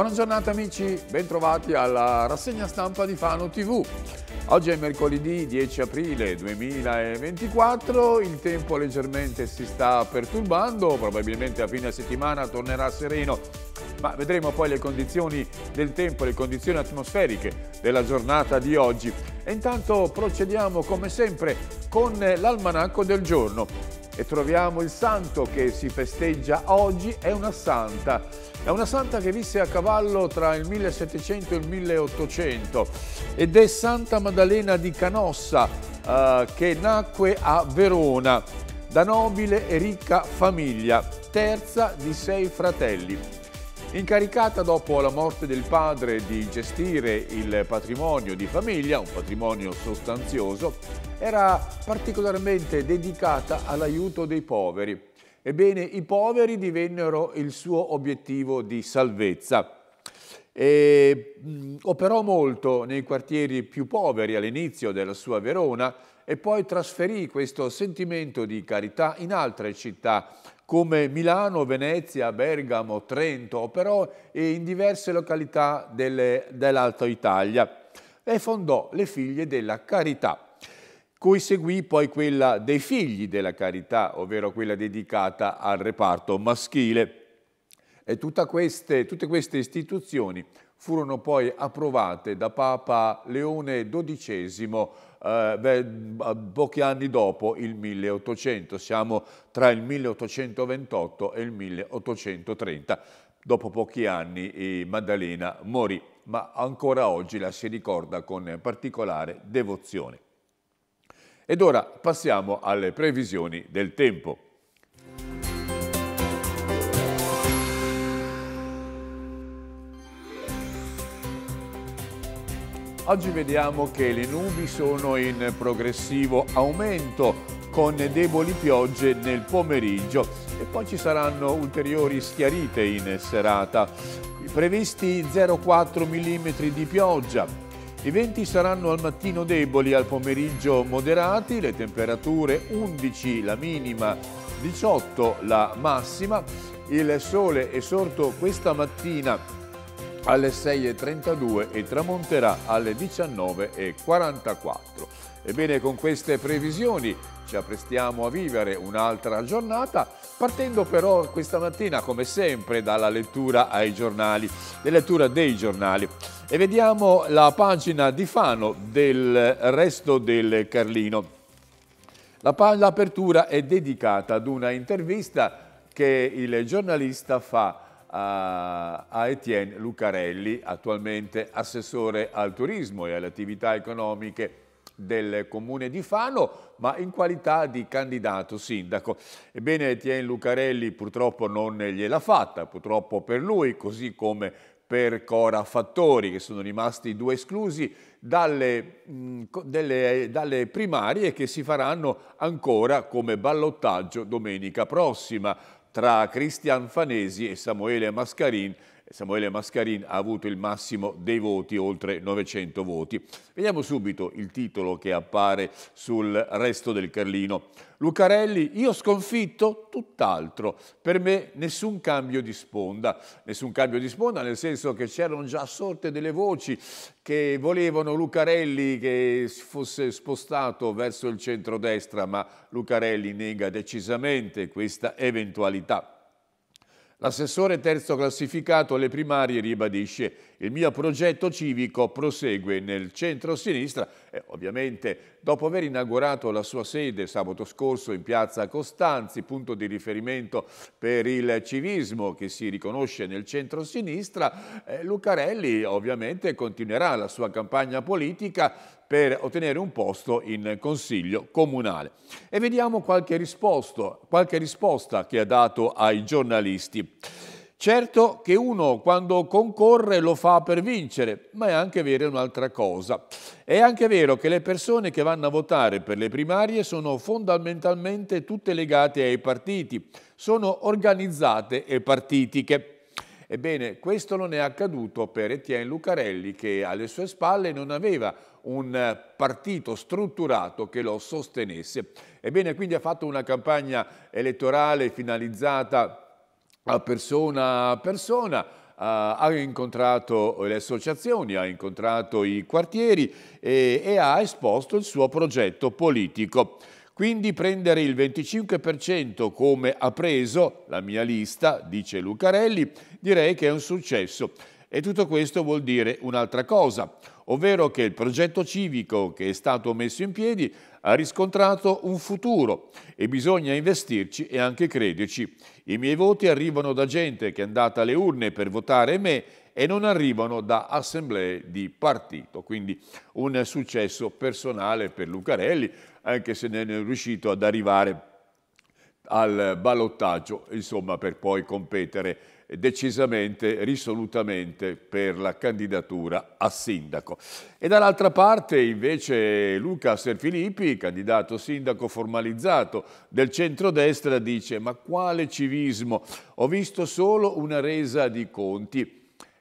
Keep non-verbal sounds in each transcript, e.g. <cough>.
Buona giornata amici, bentrovati alla rassegna stampa di Fano TV. Oggi è mercoledì 10 aprile 2024, il tempo leggermente si sta perturbando, probabilmente a fine settimana tornerà sereno, ma vedremo poi le condizioni del tempo, le condizioni atmosferiche della giornata di oggi. E intanto procediamo come sempre con l'almanacco del giorno e troviamo il santo che si festeggia oggi, è una santa. È una santa che visse a cavallo tra il 1700 e il 1800 ed è Santa Maddalena di Canossa eh, che nacque a Verona da nobile e ricca famiglia, terza di sei fratelli. Incaricata dopo la morte del padre di gestire il patrimonio di famiglia, un patrimonio sostanzioso, era particolarmente dedicata all'aiuto dei poveri. Ebbene, i poveri divennero il suo obiettivo di salvezza. E, mh, mm, operò molto nei quartieri più poveri all'inizio della sua Verona e poi trasferì questo sentimento di carità in altre città come Milano, Venezia, Bergamo, Trento, però e in diverse località dell'Alta dell Italia e fondò le Figlie della Carità, cui seguì poi quella dei Figli della Carità, ovvero quella dedicata al reparto maschile. E queste, tutte queste istituzioni furono poi approvate da Papa Leone XII eh, pochi anni dopo il 1800, siamo tra il 1828 e il 1830. Dopo pochi anni eh, Maddalena morì, ma ancora oggi la si ricorda con particolare devozione. Ed ora passiamo alle previsioni del tempo. Oggi vediamo che le nubi sono in progressivo aumento con deboli piogge nel pomeriggio e poi ci saranno ulteriori schiarite in serata. Previsti 0,4 mm di pioggia. I venti saranno al mattino deboli, al pomeriggio moderati, le temperature 11 la minima, 18 la massima. Il sole è sorto questa mattina alle 6.32 e tramonterà alle 19.44. Ebbene, con queste previsioni ci apprestiamo a vivere un'altra giornata, partendo però questa mattina, come sempre, dalla lettura ai giornali, la lettura dei giornali. E vediamo la pagina di Fano del resto del Carlino. L'apertura è dedicata ad una intervista che il giornalista fa a, a Etienne Lucarelli, attualmente assessore al turismo e alle attività economiche del comune di Fano, ma in qualità di candidato sindaco. Ebbene, Etienne Lucarelli purtroppo non gliela fatta, purtroppo per lui, così come per Cora Fattori, che sono rimasti due esclusi dalle, mh, mm, delle, dalle primarie che si faranno ancora come ballottaggio domenica prossima tra Cristian Fanesi e Samuele Mascarin Samuele Mascarin ha avuto il massimo dei voti, oltre 900 voti. Vediamo subito il titolo che appare sul resto del Carlino. Lucarelli, io sconfitto? Tutt'altro. Per me nessun cambio di sponda. Nessun cambio di sponda nel senso che c'erano già sorte delle voci che volevano Lucarelli che si fosse spostato verso il centrodestra, ma Lucarelli nega decisamente questa eventualità. L'assessore terzo classificato alle primarie ribadisce il mio progetto civico prosegue nel centro-sinistra e ovviamente dopo aver inaugurato la sua sede sabato scorso in piazza Costanzi, punto di riferimento per il civismo che si riconosce nel centro-sinistra, eh, Lucarelli ovviamente continuerà la sua campagna politica per ottenere un posto in consiglio comunale. E vediamo qualche, qualche risposta che ha dato ai giornalisti. Certo che uno quando concorre lo fa per vincere, ma è anche vero un'altra cosa. È anche vero che le persone che vanno a votare per le primarie sono fondamentalmente tutte legate ai partiti, sono organizzate e partitiche. Ebbene, questo non è accaduto per Etienne Lucarelli che alle sue spalle non aveva un eh, partito strutturato che lo sostenesse. Ebbene, quindi ha fatto una campagna elettorale finalizzata a persona a persona, Uh, ha incontrato le associazioni, ha incontrato i quartieri e, eh, e ha esposto il suo progetto politico. Quindi prendere il 25% come ha preso la mia lista, dice Lucarelli, direi che è un successo. E tutto questo vuol dire un'altra cosa, ovvero che il progetto civico che è stato messo in piedi ha riscontrato un futuro e bisogna investirci e anche crederci. I miei voti arrivano da gente che è andata alle urne per votare me e non arrivano da assemblee di partito. Quindi un successo personale per Lucarelli, anche se non è riuscito ad arrivare al ballottaggio, insomma, per poi competere decisamente, risolutamente per la candidatura a sindaco. E dall'altra parte invece Luca Serfilippi, candidato sindaco formalizzato del centrodestra, dice ma quale civismo, ho visto solo una resa di conti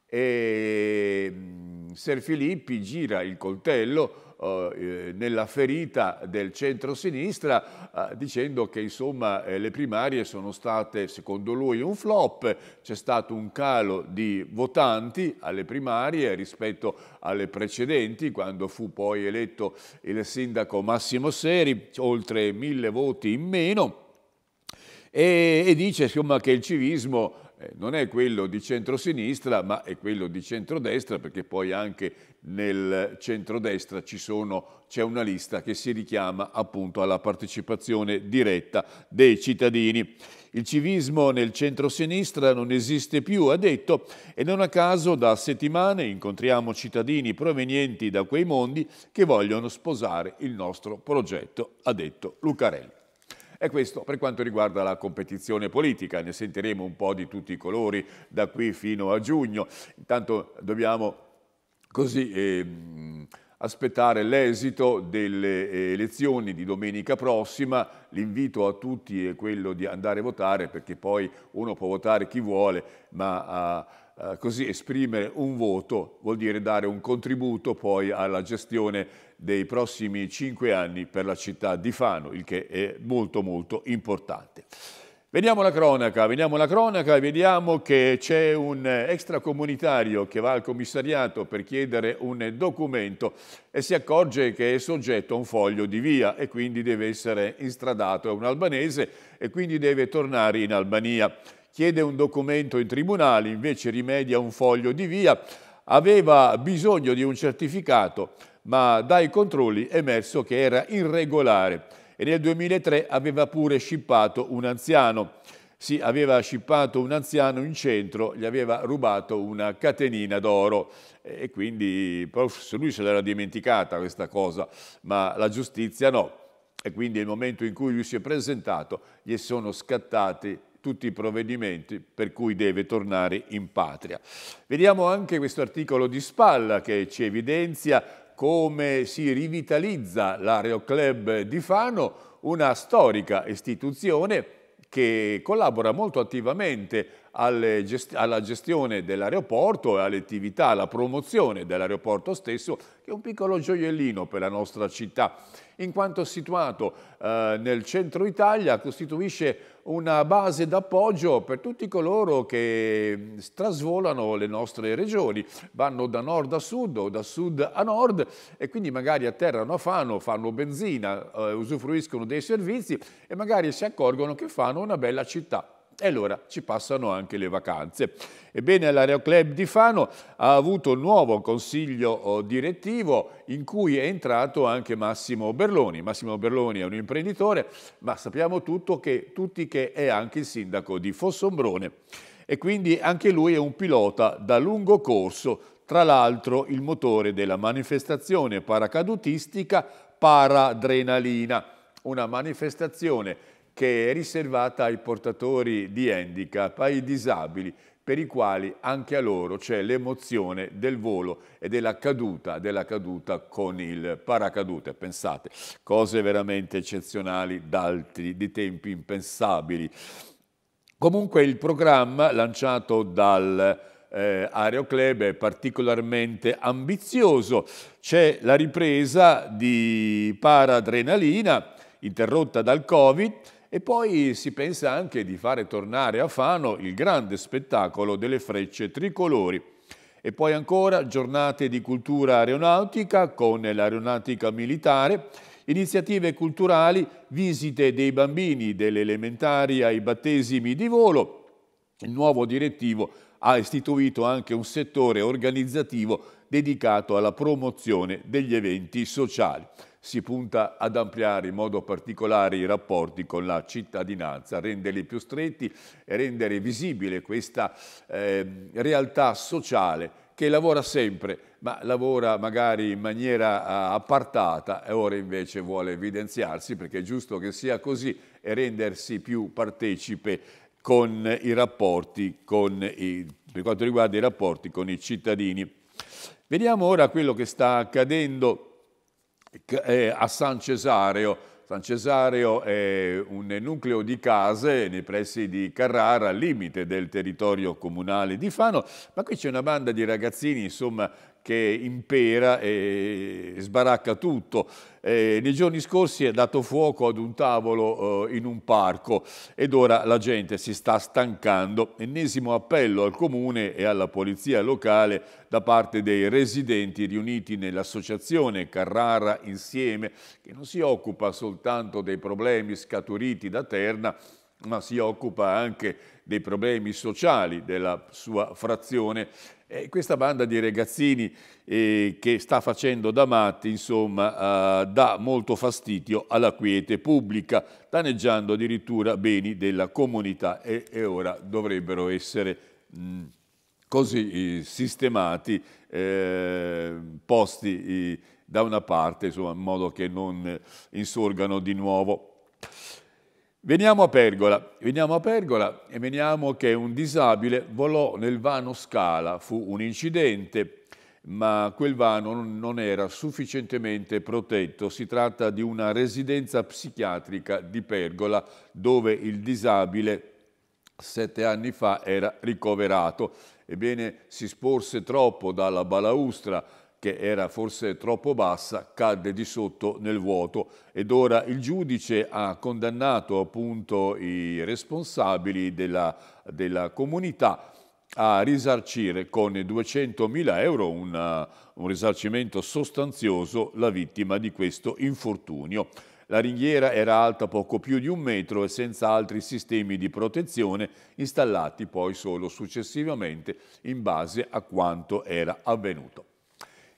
e mm, Ser Filippi gira il coltello eh, eh, nella ferita del centro-sinistra eh, dicendo che insomma le primarie sono state secondo lui un flop, c'è stato un calo di votanti alle primarie rispetto alle precedenti quando fu poi eletto il sindaco Massimo Seri, oltre mille voti in meno e, e dice insomma che il civismo eh, non è quello di centrosinistra, ma è quello di centrodestra, perché poi anche nel centrodestra sono, c'è una lista che si richiama appunto alla partecipazione diretta dei cittadini. Il civismo nel centrosinistra non esiste più, ha detto, e non a caso da settimane incontriamo cittadini provenienti da quei mondi che vogliono sposare il nostro progetto, ha detto Lucarelli. E questo per quanto riguarda la competizione politica, ne sentiremo un po' di tutti i colori da qui fino a giugno. Intanto dobbiamo così... Eh, aspettare l'esito delle eh, elezioni di domenica prossima. L'invito a tutti è quello di andare a votare perché poi uno può votare chi vuole, ma... Uh, eh, così esprimere un voto vuol dire dare un contributo poi alla gestione dei prossimi cinque anni per la città di Fano, il che è molto molto importante. Veniamo alla cronaca, veniamo alla cronaca e vediamo che c'è un extracomunitario che va al commissariato per chiedere un documento e si accorge che è soggetto a un foglio di via e quindi deve essere instradato, è un albanese e quindi deve tornare in Albania chiede un documento in tribunale, invece rimedia un foglio di via, aveva bisogno di un certificato, ma dai controlli è emerso che era irregolare e nel 2003 aveva pure scippato un anziano. sì, aveva scippato un anziano in centro, gli aveva rubato una catenina d'oro e quindi lui se l'era dimenticata questa cosa, ma la giustizia no. E quindi nel momento in cui lui si è presentato gli sono scattati tutti i provvedimenti per cui deve tornare in patria. Vediamo anche questo articolo di Spalla che ci evidenzia come si rivitalizza l'Aeroclub di Fano, una storica istituzione che collabora molto attivamente gest alla gestione dell'aeroporto e alle attività, alla promozione dell'aeroporto stesso, che è un piccolo gioiellino per la nostra città in quanto situato eh, nel centro Italia, costituisce una base d'appoggio per tutti coloro che mm, trasvolano le nostre regioni, vanno da nord a sud o da sud a nord e quindi magari atterrano a Fano, fanno benzina, eh, usufruiscono dei servizi e magari si accorgono che Fano è una bella città e allora ci passano anche le vacanze. Ebbene, l'Aeroclub di Fano ha avuto un nuovo consiglio oh, direttivo in cui è entrato anche Massimo Berloni. Massimo Berloni è un imprenditore, ma sappiamo tutto che, tutti che è anche il sindaco di Fossombrone e quindi anche lui è un pilota da lungo corso, tra l'altro il motore della manifestazione paracadutistica Paradrenalina, una manifestazione che è riservata ai portatori di handicap, ai disabili, per i quali anche a loro c'è l'emozione del volo e della caduta, della caduta con il paracadute. Pensate, cose veramente eccezionali d'altri, di tempi impensabili. Comunque il programma lanciato dal eh, Aeroclub è particolarmente ambizioso. C'è la ripresa di paradrenalina interrotta dal Covid, e poi si pensa anche di fare tornare a Fano il grande spettacolo delle frecce tricolori. E poi ancora giornate di cultura aeronautica con l'aeronautica militare, iniziative culturali, visite dei bambini delle elementari ai battesimi di volo. Il nuovo direttivo ha istituito anche un settore organizzativo dedicato alla promozione degli eventi sociali si punta ad ampliare in modo particolare i rapporti con la cittadinanza, renderli più stretti e rendere visibile questa eh, realtà sociale che lavora sempre, ma lavora magari in maniera ah, appartata e ora invece vuole evidenziarsi perché è giusto che sia così e rendersi più partecipe con i rapporti, con i, per quanto riguarda i rapporti con i cittadini. Vediamo ora quello che sta accadendo a San Cesareo. San Cesareo è un nucleo di case nei pressi di Carrara, al limite del territorio comunale di Fano, ma qui c'è una banda di ragazzini, insomma, che impera e sbaracca tutto. Eh, nei giorni scorsi è dato fuoco ad un tavolo eh, in un parco ed ora la gente si sta stancando. Ennesimo appello al comune e alla polizia locale da parte dei residenti riuniti nell'associazione Carrara Insieme che non si occupa soltanto dei problemi scaturiti da Terna ma si occupa anche dei problemi sociali della sua frazione. E questa banda di ragazzini eh, che sta facendo da matti, insomma, eh, dà molto fastidio alla quiete pubblica, danneggiando addirittura beni della comunità e, e ora dovrebbero essere mh, mm, così eh, sistemati, eh, posti eh, da una parte, insomma, in modo che non insorgano di nuovo. Veniamo a Pergola, veniamo a Pergola e veniamo che un disabile volò nel vano Scala, fu un incidente, ma quel vano non era sufficientemente protetto. Si tratta di una residenza psichiatrica di Pergola dove il disabile sette anni fa era ricoverato. Ebbene, si sporse troppo dalla balaustra che era forse troppo bassa, cadde di sotto nel vuoto ed ora il giudice ha condannato appunto i responsabili della, della comunità a risarcire con 200.000 euro, una, un risarcimento sostanzioso, la vittima di questo infortunio. La ringhiera era alta poco più di un metro e senza altri sistemi di protezione installati poi solo successivamente in base a quanto era avvenuto.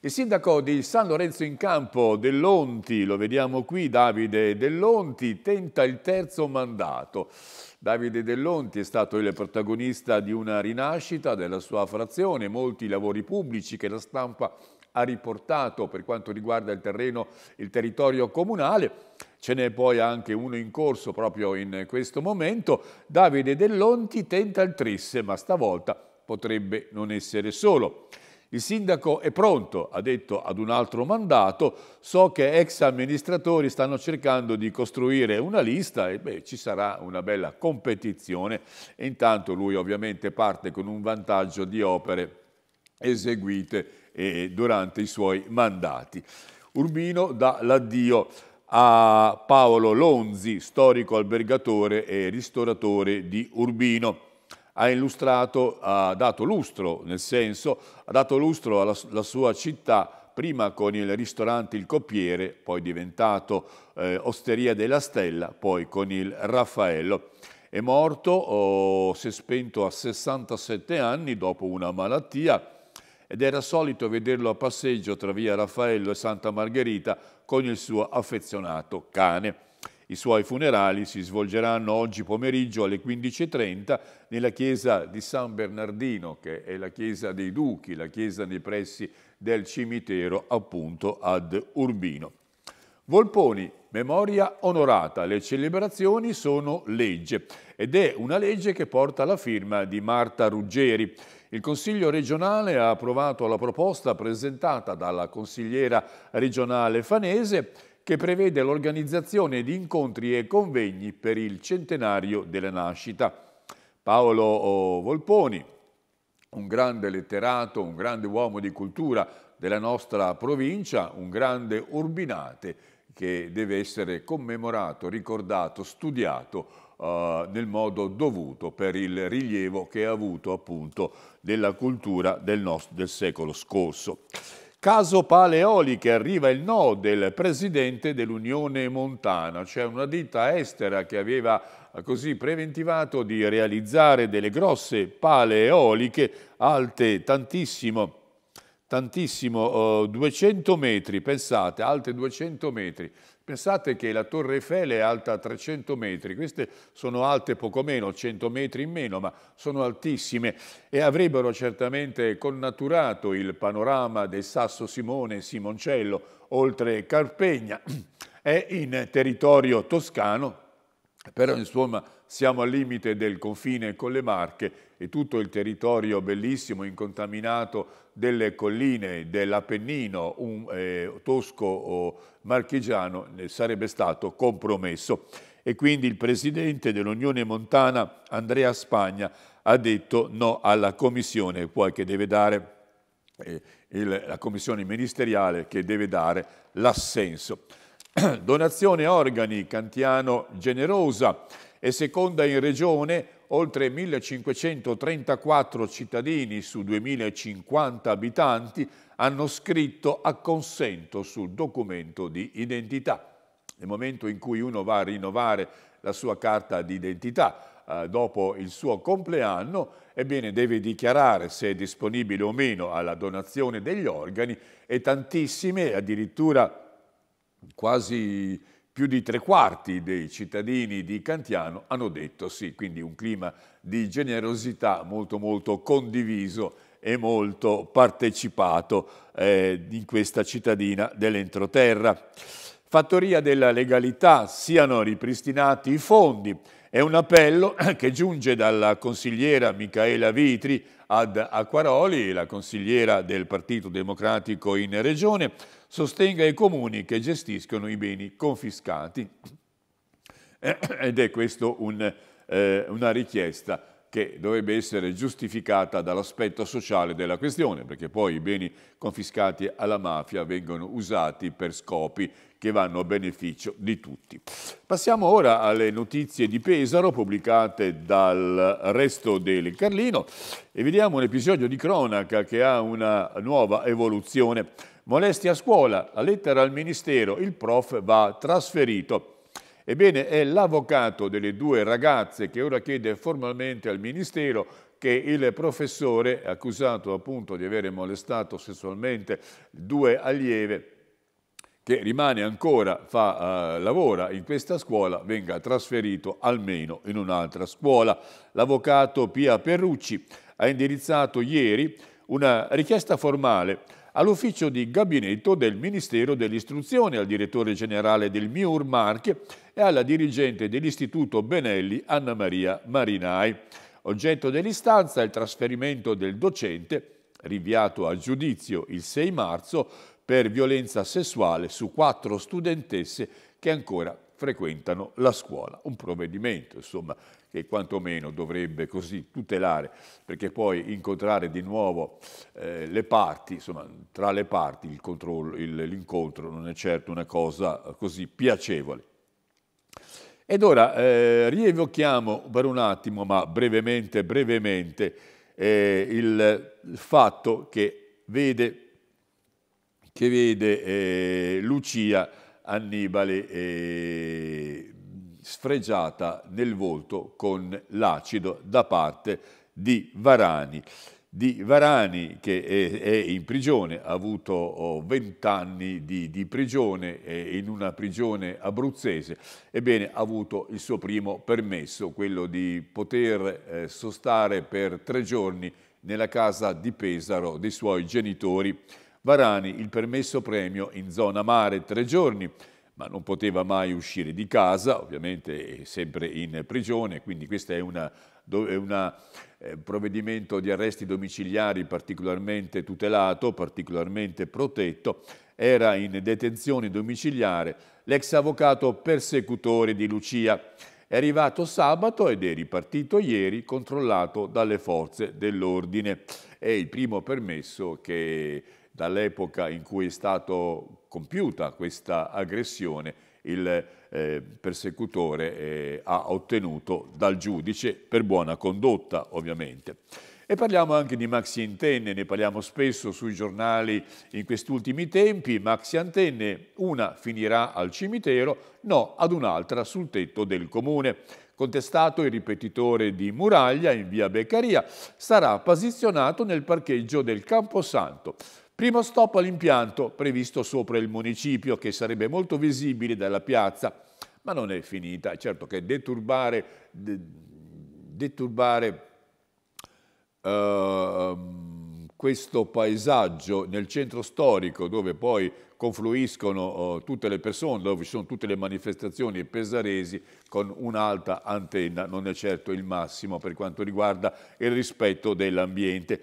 Il sindaco di San Lorenzo in Campo, Dell'Onti, lo vediamo qui, Davide Dell'Onti, tenta il terzo mandato. Davide Dell'Onti è stato il protagonista di una rinascita della sua frazione, molti lavori pubblici che la stampa ha riportato per quanto riguarda il terreno, il territorio comunale. Ce n'è poi anche uno in corso proprio in questo momento. Davide Dell'Onti tenta il trisse, ma stavolta potrebbe non essere solo. Il sindaco è pronto, ha detto, ad un altro mandato, so che ex amministratori stanno cercando di costruire una lista e beh, ci sarà una bella competizione e intanto lui ovviamente parte con un vantaggio di opere eseguite eh, durante i suoi mandati. Urbino dà l'addio a Paolo Lonzi, storico albergatore e ristoratore di Urbino ha illustrato, ha dato lustro, nel senso, ha dato lustro alla sua città prima con il ristorante Il Coppiere, poi diventato eh, Osteria della Stella, poi con il Raffaello. È morto, oh, si è spento a 67 anni dopo una malattia ed era solito vederlo a passeggio tra via Raffaello e Santa Margherita con il suo affezionato cane. I suoi funerali si svolgeranno oggi pomeriggio alle 15.30 nella chiesa di San Bernardino, che è la chiesa dei Duchi, la chiesa nei pressi del cimitero appunto ad Urbino. Volponi, memoria onorata, le celebrazioni sono legge ed è una legge che porta la firma di Marta Ruggeri. Il Consiglio regionale ha approvato la proposta presentata dalla consigliera regionale Fanese che prevede l'organizzazione di incontri e convegni per il centenario della nascita. Paolo oh, Volponi, un grande letterato, un grande uomo di cultura della nostra provincia, un grande urbinate che deve essere commemorato, ricordato, studiato Uh, nel modo dovuto per il rilievo che ha avuto appunto della cultura del, nostro, del secolo scorso. Caso Paleoli che arriva il no del presidente dell'Unione Montana, cioè una ditta estera che aveva così preventivato di realizzare delle grosse pale eoliche alte tantissimo, tantissimo, 200 metri, pensate, alte 200 metri. Pensate che la Torre Eiffel è alta 300 metri, queste sono alte poco meno, 100 metri in meno, ma sono altissime e avrebbero certamente connaturato il panorama del Sasso Simone e Simoncello, oltre Carpegna. <clears throat> È in territorio toscano, però insomma siamo al limite del confine con le Marche e tutto il territorio bellissimo, incontaminato delle colline dell'Appennino un, eh, tosco o marchigiano eh, sarebbe stato compromesso. E quindi il presidente dell'Unione Montana, Andrea Spagna, ha detto no alla commissione, poi che deve dare eh, il, la commissione ministeriale che deve dare l'assenso. <clears throat> Donazione organi, Cantiano generosa, è seconda in regione oltre 1534 cittadini su 2050 abitanti hanno scritto acconsento sul documento di identità. Nel momento in cui uno va a rinnovare la sua carta d'identità eh, dopo il suo compleanno, ebbene deve dichiarare se è disponibile o meno alla donazione degli organi e tantissime, addirittura quasi più di tre quarti dei cittadini di Cantiano hanno detto sì, quindi un clima di generosità molto molto condiviso e molto partecipato eh, in questa cittadina dell'entroterra. Fattoria della legalità, siano ripristinati i fondi. È un appello <coughs> che giunge dalla consigliera Michaela Vitri ad Acquaroli, la consigliera del Partito Democratico in Regione, sostenga i comuni che gestiscono i beni confiscati. <clears throat> Ed è questa un, eh, una richiesta che dovrebbe essere giustificata dall'aspetto sociale della questione, perché poi i beni confiscati alla mafia vengono usati per scopi che vanno a beneficio di tutti. Passiamo ora alle notizie di Pesaro pubblicate dal resto del Carlino e vediamo un episodio di cronaca che ha una nuova evoluzione. Molestia a scuola, la lettera al Ministero, il prof va trasferito. Ebbene, è l'avvocato delle due ragazze che ora chiede formalmente al Ministero che il professore, accusato appunto di aver molestato sessualmente due allieve, che rimane ancora, fa, eh, lavora in questa scuola, venga trasferito almeno in un'altra scuola. L'avvocato Pia Perrucci ha indirizzato ieri una richiesta formale all'ufficio di gabinetto del Ministero dell'Istruzione, al direttore generale del MIUR Marche e alla dirigente dell'Istituto Benelli Anna Maria Marinai. Oggetto dell'istanza è il trasferimento del docente, rinviato a giudizio il 6 marzo, per violenza sessuale su quattro studentesse che ancora frequentano la scuola. Un provvedimento, insomma, che quantomeno dovrebbe così tutelare, perché poi incontrare di nuovo eh, le parti, insomma tra le parti l'incontro non è certo una cosa così piacevole. Ed ora eh, rievochiamo per un attimo, ma brevemente, brevemente, eh, il, il fatto che vede, che vede eh, Lucia, Annibale e eh, sfregiata nel volto con l'acido da parte di Varani. Di Varani che è, è in prigione, ha avuto oh, vent'anni anni di, di prigione in una prigione abruzzese, ebbene ha avuto il suo primo permesso, quello di poter eh, sostare per tre giorni nella casa di Pesaro dei suoi genitori. Varani il permesso premio in zona mare tre giorni, ma non poteva mai uscire di casa, ovviamente sempre in prigione, quindi questo è un eh, provvedimento di arresti domiciliari particolarmente tutelato, particolarmente protetto, era in detenzione domiciliare l'ex avvocato persecutore di Lucia. È arrivato sabato ed è ripartito ieri controllato dalle forze dell'ordine. È il primo permesso che dall'epoca in cui è stato compiuta questa aggressione il eh, persecutore eh, ha ottenuto dal giudice per buona condotta ovviamente. E parliamo anche di Maxi Antenne, ne parliamo spesso sui giornali in questi ultimi tempi. Maxi Antenne, una finirà al cimitero, no ad un'altra sul tetto del comune. Contestato il ripetitore di Muraglia in via Beccaria, sarà posizionato nel parcheggio del Camposanto. Primo stop all'impianto previsto sopra il municipio che sarebbe molto visibile dalla piazza, ma non è finita. Certo che deturbare, de, deturbare uh, questo paesaggio nel centro storico dove poi confluiscono oh, tutte le persone, dove ci sono tutte le manifestazioni pesaresi con un'alta antenna, non è certo il massimo per quanto riguarda il rispetto dell'ambiente.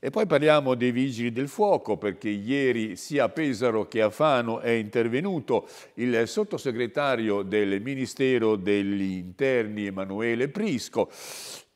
E poi parliamo dei vigili del fuoco perché ieri sia a Pesaro che a Fano è intervenuto il sottosegretario del Ministero degli Interni Emanuele Prisco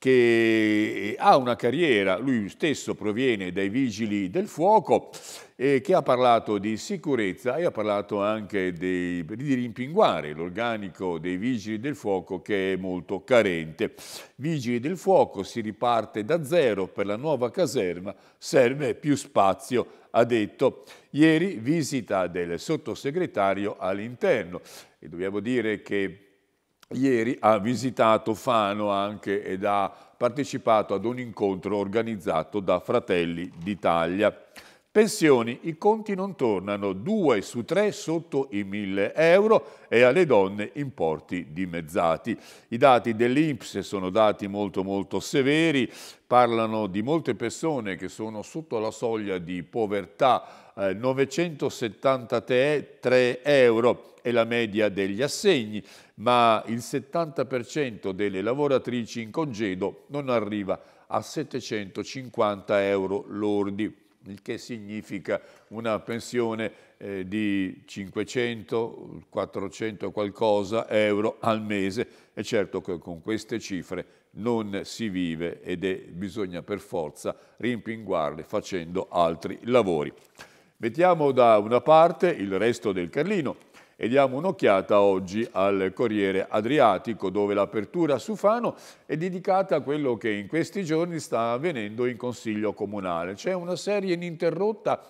che eh, ha una carriera, lui stesso proviene dai vigili del fuoco, e eh, che ha parlato di sicurezza e ha parlato anche dei, di rimpinguare l'organico dei vigili del fuoco che è molto carente. Vigili del fuoco si riparte da zero per la nuova caserma, serve più spazio, ha detto. Ieri visita del sottosegretario all'interno e dobbiamo dire che ieri ha visitato Fano anche ed ha partecipato ad un incontro organizzato da Fratelli d'Italia. Pensioni, i conti non tornano, due su tre sotto i 1000 euro e alle donne importi dimezzati. I dati dell'Inps sono dati molto molto severi, parlano di molte persone che sono sotto la soglia di povertà 973 eh, euro è la media degli assegni, ma il 70% delle lavoratrici in congedo non arriva a 750 euro lordi, il che significa una pensione eh, di 500, 400 qualcosa euro al mese e certo che con queste cifre non si vive ed è, bisogna per forza rimpinguarle facendo altri lavori. Mettiamo da una parte il resto del Carlino e diamo un'occhiata oggi al Corriere Adriatico dove l'apertura su Fano è dedicata a quello che in questi giorni sta avvenendo in Consiglio Comunale. C'è una serie ininterrotta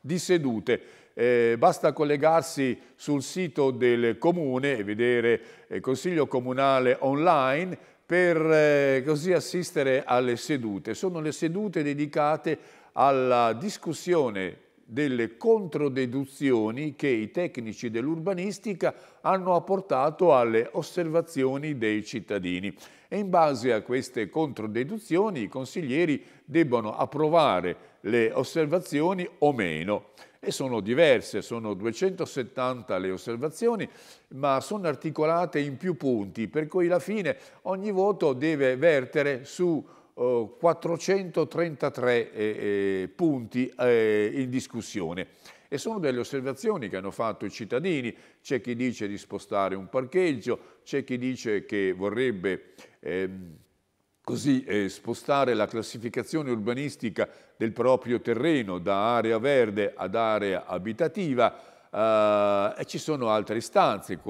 di sedute eh, basta collegarsi sul sito del comune e vedere eh, Consiglio Comunale online per eh, così assistere alle sedute. Sono le sedute dedicate alla discussione delle controdeduzioni che i tecnici dell'urbanistica hanno apportato alle osservazioni dei cittadini. E in base a queste controdeduzioni i consiglieri debbono approvare le osservazioni o meno. E sono diverse, sono 270 le osservazioni, ma sono articolate in più punti, per cui alla fine ogni voto deve vertere su 433 eh, eh, eh, punti eh, in discussione. E sono delle osservazioni che hanno fatto i cittadini, c'è chi dice di spostare un parcheggio, c'è chi dice che vorrebbe ehm, eh, così spostare la classificazione urbanistica del proprio terreno da area verde ad area abitativa, Uh, e ci sono altre istanze,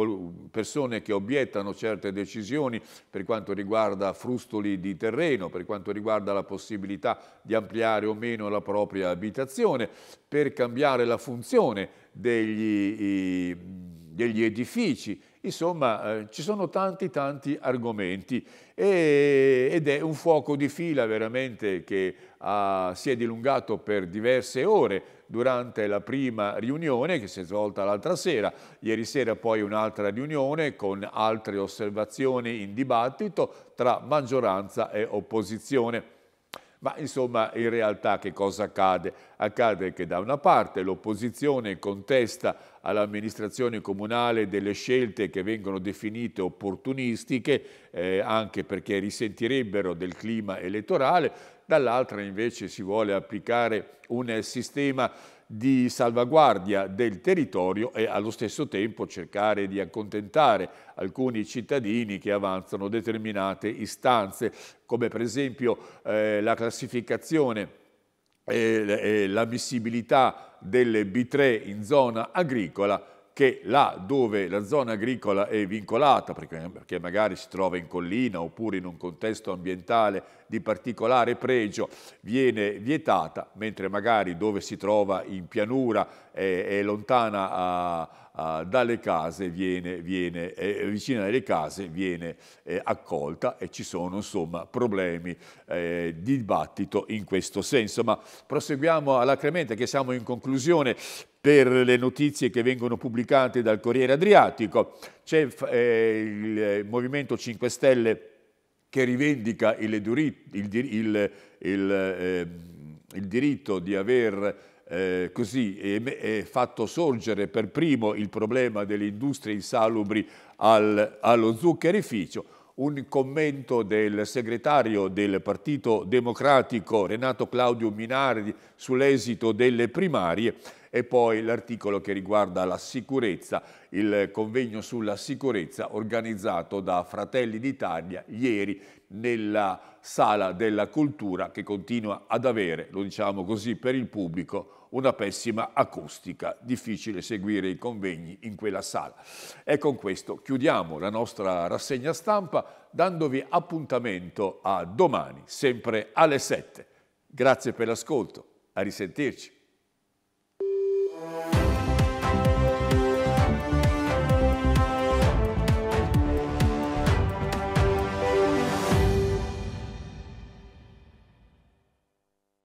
persone che obiettano certe decisioni per quanto riguarda frustoli di terreno, per quanto riguarda la possibilità di ampliare o meno la propria abitazione, per cambiare la funzione degli, degli edifici Insomma, eh, ci sono tanti tanti argomenti e, ed è un fuoco di fila veramente che ha, ah, si è dilungato per diverse ore durante la prima riunione che si è svolta l'altra sera, ieri sera poi un'altra riunione con altre osservazioni in dibattito tra maggioranza e opposizione. Ma insomma in realtà che cosa accade? Accade che da una parte l'opposizione contesta all'amministrazione comunale delle scelte che vengono definite opportunistiche, eh, anche perché risentirebbero del clima elettorale, dall'altra invece si vuole applicare un sistema di salvaguardia del territorio e allo stesso tempo cercare di accontentare alcuni cittadini che avanzano determinate istanze, come per esempio eh, la classificazione e, e l'ammissibilità delle B3 in zona agricola che là dove la zona agricola è vincolata, perché, magari si trova in collina oppure in un contesto ambientale di particolare pregio, viene vietata, mentre magari dove si trova in pianura è, eh, è lontana a, eh, dalle case viene, viene eh, vicina alle case viene eh, accolta e ci sono insomma problemi eh, di dibattito in questo senso. Ma proseguiamo alacremente che siamo in conclusione per le notizie che vengono pubblicate dal Corriere Adriatico. C'è eh, il eh, Movimento 5 Stelle che rivendica il, il, il, ehm, il diritto di aver eh, così e, e fatto sorgere per primo il problema delle industrie insalubri al, allo zuccherificio, un commento del segretario del Partito Democratico Renato Claudio Minardi sull'esito delle primarie e poi l'articolo che riguarda la sicurezza, il convegno sulla sicurezza organizzato da Fratelli d'Italia ieri nella sala della cultura che continua ad avere, lo diciamo così per il pubblico, una pessima acustica, difficile seguire i convegni in quella sala. E con questo chiudiamo la nostra rassegna stampa dandovi appuntamento a domani, sempre alle 7. Grazie per l'ascolto, a risentirci.